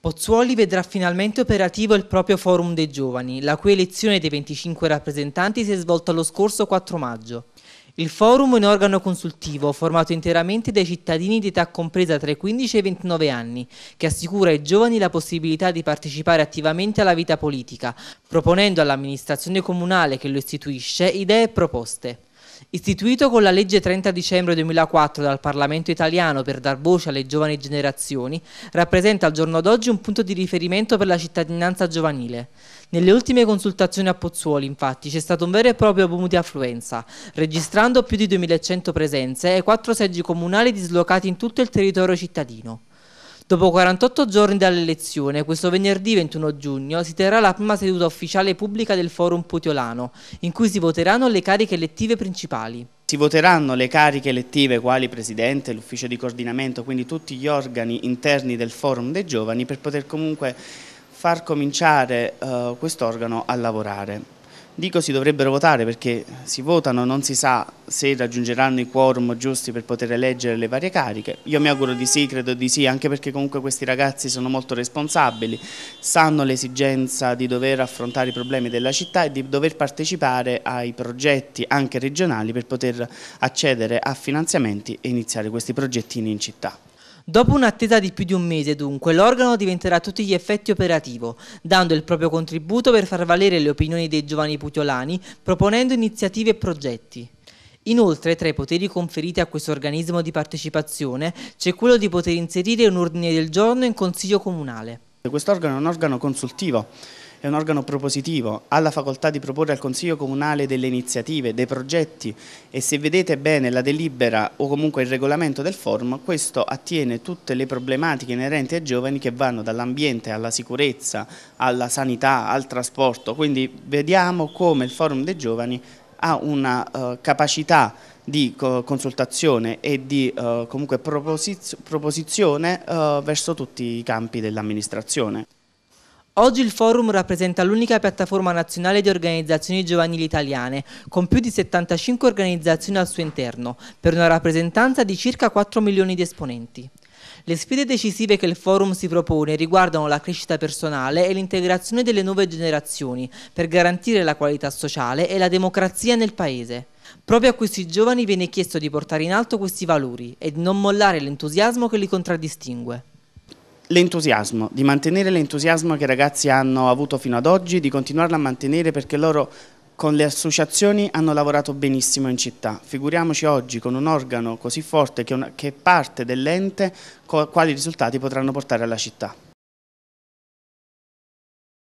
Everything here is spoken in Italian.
Pozzuoli vedrà finalmente operativo il proprio Forum dei Giovani, la cui elezione dei 25 rappresentanti si è svolta lo scorso 4 maggio. Il forum è un organo consultivo formato interamente dai cittadini di età compresa tra i 15 e i 29 anni, che assicura ai giovani la possibilità di partecipare attivamente alla vita politica, proponendo all'amministrazione comunale che lo istituisce idee e proposte. Istituito con la legge 30 dicembre 2004 dal Parlamento italiano per dar voce alle giovani generazioni, rappresenta al giorno d'oggi un punto di riferimento per la cittadinanza giovanile. Nelle ultime consultazioni a Pozzuoli, infatti, c'è stato un vero e proprio boom di affluenza, registrando più di 2100 presenze e quattro seggi comunali dislocati in tutto il territorio cittadino. Dopo 48 giorni dall'elezione, questo venerdì 21 giugno, si terrà la prima seduta ufficiale pubblica del Forum Putiolano, in cui si voteranno le cariche elettive principali. Si voteranno le cariche elettive quali Presidente, l'Ufficio di Coordinamento, quindi tutti gli organi interni del Forum dei Giovani per poter comunque far cominciare eh, questo organo a lavorare dico si dovrebbero votare perché si votano, non si sa se raggiungeranno i quorum giusti per poter eleggere le varie cariche. Io mi auguro di sì, credo di sì, anche perché comunque questi ragazzi sono molto responsabili, sanno l'esigenza di dover affrontare i problemi della città e di dover partecipare ai progetti anche regionali per poter accedere a finanziamenti e iniziare questi progettini in città. Dopo un'attesa di più di un mese, dunque, l'organo diventerà a tutti gli effetti operativo, dando il proprio contributo per far valere le opinioni dei giovani putiolani, proponendo iniziative e progetti. Inoltre, tra i poteri conferiti a questo organismo di partecipazione, c'è quello di poter inserire un ordine del giorno in consiglio comunale. Quest'organo è un organo consultivo, è un organo propositivo, ha la facoltà di proporre al Consiglio Comunale delle iniziative, dei progetti e se vedete bene la delibera o comunque il regolamento del forum, questo attiene tutte le problematiche inerenti ai giovani che vanno dall'ambiente alla sicurezza, alla sanità, al trasporto, quindi vediamo come il forum dei giovani ha una uh, capacità di consultazione e di uh, comunque proposiz proposizione uh, verso tutti i campi dell'amministrazione. Oggi il forum rappresenta l'unica piattaforma nazionale di organizzazioni giovanili italiane, con più di 75 organizzazioni al suo interno, per una rappresentanza di circa 4 milioni di esponenti. Le sfide decisive che il forum si propone riguardano la crescita personale e l'integrazione delle nuove generazioni, per garantire la qualità sociale e la democrazia nel Paese. Proprio a questi giovani viene chiesto di portare in alto questi valori e di non mollare l'entusiasmo che li contraddistingue l'entusiasmo, di mantenere l'entusiasmo che i ragazzi hanno avuto fino ad oggi, di continuarlo a mantenere perché loro con le associazioni hanno lavorato benissimo in città. Figuriamoci oggi con un organo così forte che, è parte dell'ente quali risultati potranno portare alla città.